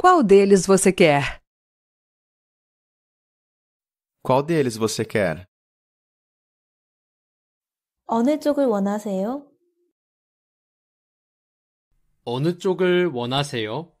Qual deles você quer? Qual deles você quer? 어느 쪽을 원하세요? 어느 쪽을 원하세요?